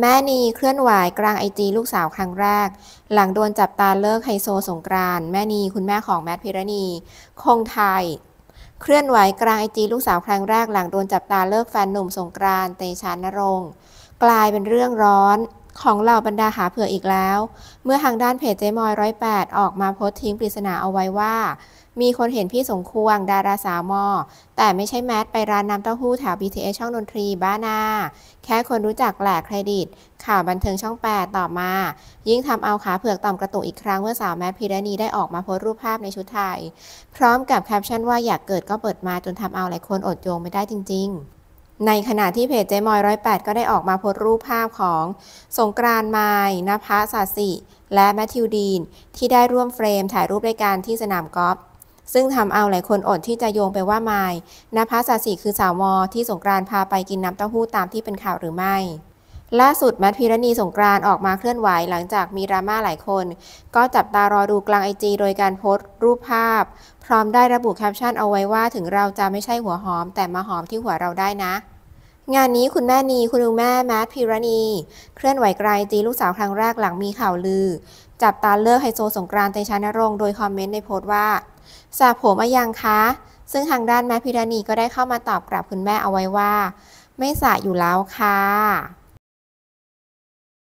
แม่นีเคลื่อนไหวกลางไอจีลูกสาวครั้งแรก หลังโดนจับตาเลิกไฮโซสงกรานแม่นีคุณแม่ของแมทพิรณี คงไทย เคลื่อนไหวกลางไอจีลูกสาวครั้งแรก หลังโดนจับตาเลิกแฟนหนุ่มสงกรานเตชานรงกลายเป็นเรื่องร้อนของเหล่าบรรดาหาเผื่ออีกแล้ว เมื่อทางด้านเพจเจมอยร้อยแปดออกมาโพสต์ทิ้งปริศนาเอาไว้ว่า มีคนเห็นพี่สงควง ดาราสาวมอแต่ไม่ใช่แมท ไปร้านน้ำเต้าหู้แถว BTS ช่องดนตรีบ้านา แค่คนรู้จักแหลกเครดิต ข่าวบันเทิงช่องแปดต่อมา ยิ่งทำเอาขาเผือกต่อมกระตุกอีกครั้งเมื่อสาวแมทพิรณีได้ออกมาโพสต์รูปภาพในชุดไทยพร้อมกับแคปชั่นว่าอยากเกิดก็เปิดมาจนทำเอาหลายคนอดโยงไม่ได้จริง ๆในขณะที่เพจเจมอยร้อยแปดก็ได้ออกมาโพสต์รูปภาพของ สงกรานไมลนภัสาสิ และแมทธิวดีนที่ได้ร่วมเฟรมถ่ายรูปรายการที่สนามกอล์ฟ ซึ่งทำเอาหลายคนอดที่จะโยงไปว่าไมลนภัสาสิคือสาวมอที่สงกรานพาไปกินน้ำเต้าหู้ตามที่เป็นข่าวหรือไม่ ล่าสุดแมทพิรณีสงกรานออกมาเคลื่อนไหวหลังจากมีดราม่าหลายคน ก็จับตารอดูกลางไอจีโดยการโพสต์รูปภาพ พร้อมได้ระบุแคปชั่นเอาไว้ว่า ถึงเราจะไม่ใช่หัวหอม แต่มาหอมที่หัวเราได้นะงานนี้คุณแม่นี คุณลุงแม่แมทพิรณี เคลื่อนไหวไกลจีลูกสาวครั้งแรกหลังมีข่าวลือ จับตาเลิกไฮโซสงกรานต์เตชานรงค์โดยคอมเมนต์ในโพสต์ว่าสาผมอายังคะ ซึ่งทางด้านแมทพิรณี ก็ได้เข้ามาตอบกลับคุณแม่เอาไว้ว่า ไม่สาอยู่แล้วคะ่ะ